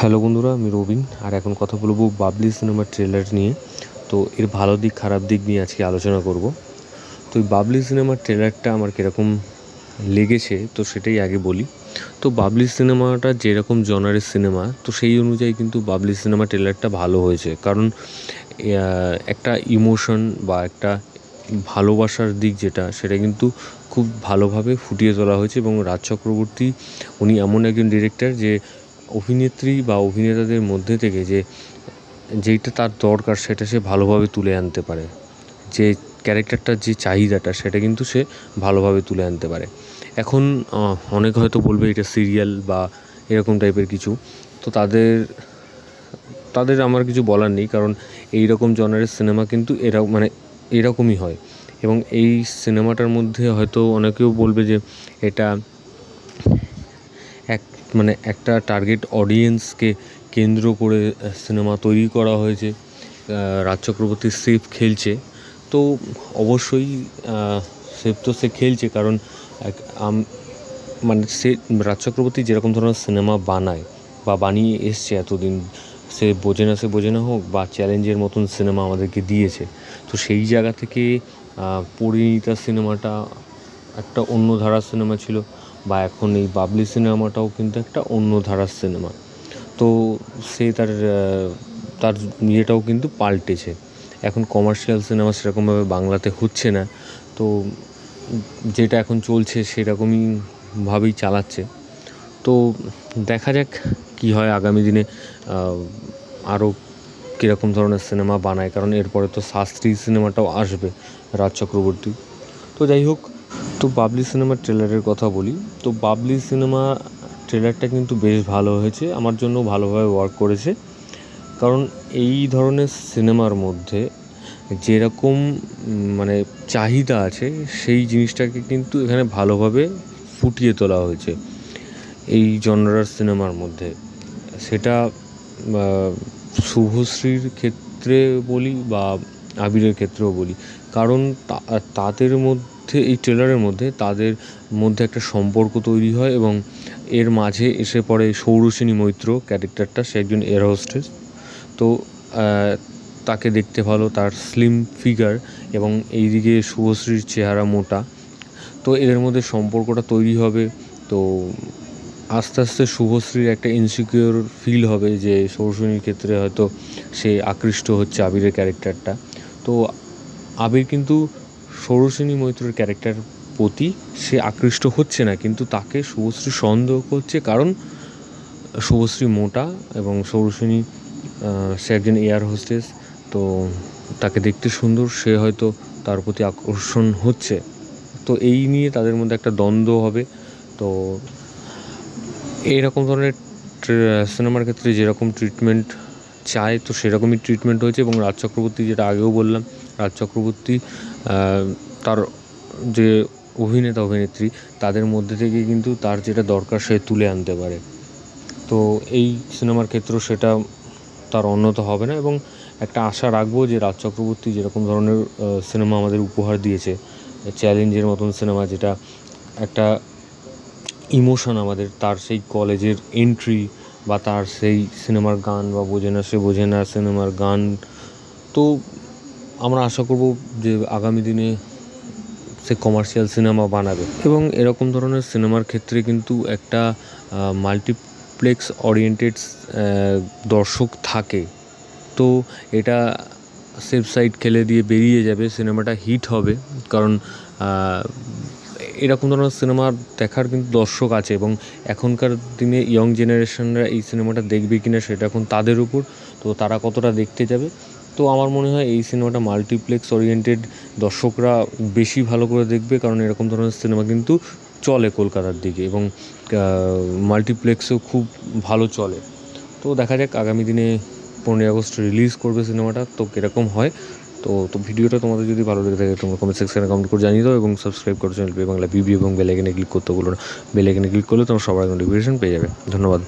hello বন্ধুরা আমি রবিন আর এখন কথা বলবো বাবলি সিনেমার ট্রেলার নিয়ে তো এর ভালো দিক খারাপ দিক নিয়ে আজকে আলোচনা করব তো এই বাবলি সিনেমার ট্রেলারটা আমার কীরকম লেগেছে তো সেটাই আগে বলি তো বাবলি সিনেমাটা যেরকম জনারের সিনেমা তো সেই অনুযায়ী কিন্তু বাবলি সিনেমা ট্রেলারটা ভালো হয়েছে কারণ একটা ইমোশন বা একটা ভালোবাসার দিক যেটা সেটা কিন্তু খুব ভালোভাবে ফুটিয়ে তোলা হয়েছে এবং রাজ চক্রবর্তী উনি এমন একজন ডিরেক্টর যে অভিনেত্রী বা অভিনেতাদের মধ্যে থেকে যে যেইটা তার দরকার সেটা সে ভালোভাবে তুলে আনতে পারে যে ক্যারেক্টারটার যে চাহিদাটা সেটা কিন্তু সে ভালোভাবে তুলে আনতে পারে এখন অনেকে হয়তো বলবে এটা সিরিয়াল বা এরকম টাইপের কিছু তো তাদের তাদের আমার কিছু বলার নেই কারণ এই রকম জনারের সিনেমা কিন্তু এরা মানে এরকমই হয় এবং এই সিনেমাটার মধ্যে হয়তো অনেকেও বলবে যে এটা এক মানে একটা টার্গেট অডিয়েন্সকে কেন্দ্র করে সিনেমা তৈরি করা হয়েছে রাজ চক্রবর্তী সেফ খেলছে তো অবশ্যই সেফ তো সে খেলছে কারণ এক মানে সে রাজ চক্রবর্তী যেরকম ধরনের সিনেমা বানায় বা বানিয়ে এসছে এতদিন সে বোঝে না সে বোঝে না হোক বা চ্যালেঞ্জের মতন সিনেমা আমাদেরকে দিয়েছে তো সেই জায়গা থেকে পরিণীতা সিনেমাটা একটা অন্য ধারার সিনেমা ছিল বা এখন এই বাবলি সিনেমাটাও কিন্তু একটা অন্য ধারার সিনেমা তো সে তার তার ইয়েটাও কিন্তু পাল্টেছে এখন কমার্শিয়াল সিনেমা সেরকমভাবে বাংলাতে হচ্ছে না তো যেটা এখন চলছে সেরকমই ভাবেই চালাচ্ছে তো দেখা যাক কি হয় আগামী দিনে আরও কীরকম ধরনের সিনেমা বানায় কারণ এরপরে তো শাস্ত্রী সিনেমাটাও আসবে রাজ চক্রবর্তী তো যাই হোক তো বাবলি সিনেমার ট্রেলারের কথা বলি তো বাবলি সিনেমা ট্রেলারটা কিন্তু বেশ ভালো হয়েছে আমার জন্য ভালোভাবে ওয়ার্ক করেছে কারণ এই ধরনের সিনেমার মধ্যে যেরকম মানে চাহিদা আছে সেই জিনিসটাকে কিন্তু এখানে ভালোভাবে ফুটিয়ে তোলা হয়েছে এই জনরার সিনেমার মধ্যে সেটা শুভশ্রীর ক্ষেত্রে বলি বা আবিরের ক্ষেত্রেও বলি কারণ তাদের মধ্যে মধ্যে এই ট্রেলারের মধ্যে তাদের মধ্যে একটা সম্পর্ক তৈরি হয় এবং এর মাঝে এসে পড়ে সৌরসেনী মৈত্র ক্যারেক্টারটা সে একজন এয়ার হোস্টেস তো তাকে দেখতে ভালো তার স্লিম ফিগার এবং এইদিকে শুভশ্রীর চেহারা মোটা তো এদের মধ্যে সম্পর্কটা তৈরি হবে তো আস্তে আস্তে শুভশ্রীর একটা ইনসিকিউর ফিল হবে যে সৌরসেনীর ক্ষেত্রে হয়তো সে আকৃষ্ট হচ্ছে আবিরের ক্যারেক্টারটা তো আবির কিন্তু ষোড়শিনী মৈত্রর ক্যারেক্টার প্রতি সে আকৃষ্ট হচ্ছে না কিন্তু তাকে শুভশ্রী সন্দেহ করছে কারণ শুভশ্রী মোটা এবং ষোড়শিনী সে একজন এয়ার হোস্টেস তো তাকে দেখতে সুন্দর সে হয়তো তার প্রতি আকর্ষণ হচ্ছে তো এই নিয়ে তাদের মধ্যে একটা দ্বন্দ্ব হবে তো এইরকম ধরনের সিনেমার ক্ষেত্রে যেরকম ট্রিটমেন্ট চায় তো সেরকমই ট্রিটমেন্ট হয়েছে এবং রাজ চক্রবর্তী যেটা আগেও বললাম রাজ চক্রবর্তী তার যে অভিনেতা অভিনেত্রী তাদের মধ্যে থেকে কিন্তু তার যেটা দরকার সে তুলে আনতে পারে তো এই সিনেমার ক্ষেত্রেও সেটা তার অন্যত হবে না এবং একটা আশা রাখবো যে রাজ চক্রবর্তী যেরকম ধরনের সিনেমা আমাদের উপহার দিয়েছে চ্যালেঞ্জের মতন সিনেমা যেটা একটা ইমোশন আমাদের তার সেই কলেজের এন্ট্রি বা তার সেই সিনেমার গান বা বোঝে না সে বোঝে না সিনেমার গান তো আমরা আশা করব যে আগামী দিনে সে কমার্শিয়াল সিনেমা বানাবে এবং এরকম ধরনের সিনেমার ক্ষেত্রে কিন্তু একটা মাল্টিপ্লেক্স অরিয়েন্টেড দর্শক থাকে তো এটা সেফ সাইড খেলে দিয়ে বেরিয়ে যাবে সিনেমাটা হিট হবে কারণ এরকম ধরনের সিনেমা দেখার কিন্তু দর্শক আছে এবং এখনকার দিনে ইয়ং জেনারেশনরা এই সিনেমাটা দেখবে কি না সেটা এখন তাদের উপর তো তারা কতটা দেখতে যাবে তো আমার মনে হয় এই সিনেমাটা মাল্টিপ্লেক্স ওরিয়েন্টেড দর্শকরা বেশি ভালো করে দেখবে কারণ এরকম ধরনের সিনেমা কিন্তু চলে কলকাতার দিকে এবং মাল্টিপ্লেক্সও খুব ভালো চলে তো দেখা যাক আগামী দিনে পনেরোই আগস্ট রিলিজ করবে সিনেমাটা তো কীরকম হয় তো তো ভিডিওটা তোমাদের যদি ভালো লেগে থাকে তোমরা কমেন্ট সেকশানে কমেন্ট করে জানিয়ে দাও এবং সাবস্ক্রাইব করো চ্যানেল বাংলা বিবি এবং বেলাইকেনে ক্লিক করতে বলো না বেলাইকেনে ক্লিক করলে তোমরা সবার নোটিফিকেশন পেয়ে যাবে ধন্যবাদ